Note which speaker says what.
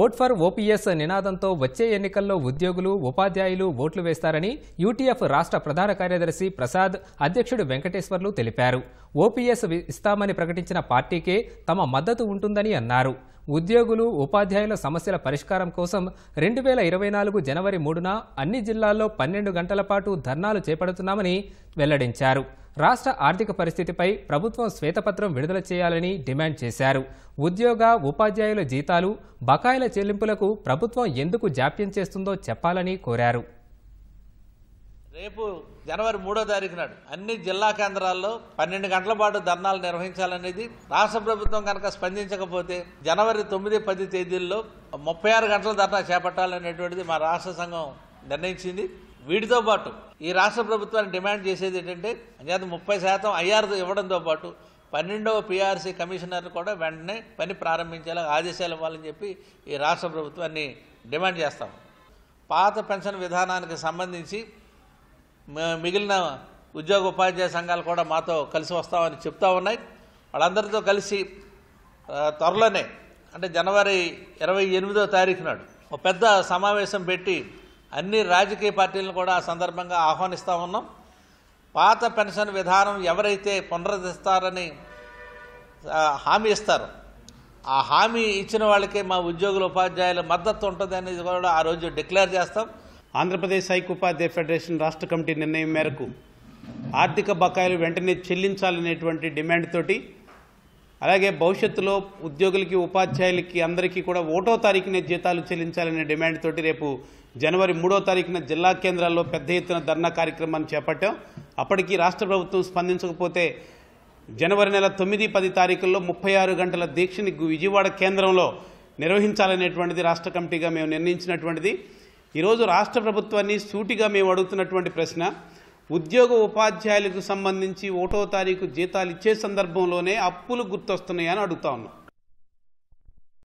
Speaker 1: vote for OPS నినాదంతో వచ్చే ఎన్నికల్లో ఉద్యోగులు ఉపాధ్యాయులు ఓట్లు వేస్తారని యూటీఎఫ్ రాష్ట్ర ప్రధాన కార్యదర్శి ప్రసాద్ అధ్యక్షుడు వెంకటేశ్వర్లు తెలిపారు ఓపీఎస్ ఇస్తామని ప్రకటించిన పార్టీకే తమ మద్దతు ఉంటుందని అన్నారు ఉద్యోగులు ఉపాధ్యాయుల సమస్యల పరిష్కారం కోసం రెండు వేల ఇరవై నాలుగు జనవరి మూడున అన్ని జిల్లాల్లో పన్నెండు గంటల పాటు ధర్నాలు చేపడుతున్నామని వెల్లడించారు రాష్ట్ర ఆర్థిక పరిస్థితిపై ప్రభుత్వం శ్వేతపత్రం విడుదల చేయాలని డిమాండ్ చేశారు ఉద్యోగ ఉపాధ్యాయుల జీతాలు బకాయిల చెల్లింపులకు ప్రభుత్వం ఎందుకు జాప్యం చేస్తుందో చెప్పాలని కోరారు
Speaker 2: రేపు జనవరి మూడో తారీఖు నాడు అన్ని జిల్లా కేంద్రాల్లో పన్నెండు గంటల పాటు ధర్నాలు నిర్వహించాలనేది రాష్ట్ర ప్రభుత్వం కనుక స్పందించకపోతే జనవరి తొమ్మిది పది తేదీల్లో ముప్పై ఆరు గంటల ధర్నా చేపట్టాలనేటువంటిది మా రాష్ట్ర సంఘం నిర్ణయించింది వీటితో పాటు ఈ రాష్ట్ర ప్రభుత్వాన్ని డిమాండ్ చేసేది ఏంటంటే అంచేత ముప్పై శాతం ఐఆర్ ఇవ్వడంతో పాటు పన్నెండవ పిఆర్సీ కమిషనర్ కూడా వెంటనే పని ప్రారంభించేలా ఆదేశాలు ఇవ్వాలని చెప్పి ఈ రాష్ట్ర ప్రభుత్వాన్ని డిమాండ్ చేస్తాం పాత పెన్షన్ విధానానికి సంబంధించి మిగిలిన ఉద్యోగ ఉపాధ్యాయ సంఘాలు కూడా మాతో కలిసి వస్తామని చెప్తా ఉన్నాయి వాళ్ళందరితో కలిసి త్వరలోనే అంటే జనవరి ఇరవై ఎనిమిదో తారీఖు నాడు ఒక పెద్ద సమావేశం పెట్టి అన్ని రాజకీయ పార్టీలను కూడా ఆ సందర్భంగా ఆహ్వానిస్తూ ఉన్నాం పాత పెన్షన్ విధానం ఎవరైతే పునరుద్ధరిస్తారని హామీ ఇస్తారు ఆ హామీ ఇచ్చిన వాళ్ళకే మా ఉద్యోగుల ఉపాధ్యాయుల మద్దతు ఉంటుంది అనేది కూడా
Speaker 3: ఆ రోజు డిక్లేర్ చేస్తాం ఆంధ్రప్రదేశ్ హైక్ ఉపాధ్యాయ ఫెడరేషన్ రాష్ట్ర కమిటీ నిర్ణయం మేరకు ఆర్థిక బకాయిలు వెంటనే చెల్లించాలనేటువంటి డిమాండ్ తోటి అలాగే భవిష్యత్తులో ఉద్యోగులకి ఉపాధ్యాయులకి అందరికీ కూడా ఒకటో తారీఖునే జీతాలు చెల్లించాలనే డిమాండ్ తోటి రేపు జనవరి మూడో తారీఖున జిల్లా కేంద్రాల్లో పెద్ద ఎత్తున ధర్నా కార్యక్రమాన్ని చేపట్టాం అప్పటికి రాష్ట్ర ప్రభుత్వం స్పందించకపోతే జనవరి నెల తొమ్మిది పది తారీఖుల్లో ముప్పై ఆరు గంటల దీక్షని విజయవాడ కేంద్రంలో నిర్వహించాలనేటువంటిది రాష్ట్ర కమిటీగా మేము నిర్ణయించినటువంటిది ఈరోజు రాష్ట్ర ప్రభుత్వాన్ని సూటిగా మేము అడుగుతున్నటువంటి ప్రశ్న ఉద్యోగ ఉపాధ్యాయులకు సంబంధించి ఒకటో తారీఖు జీతాలు ఇచ్చే సందర్భంలోనే అప్పులు గుర్తొస్తున్నాయని అడుగుతా ఉన్నాం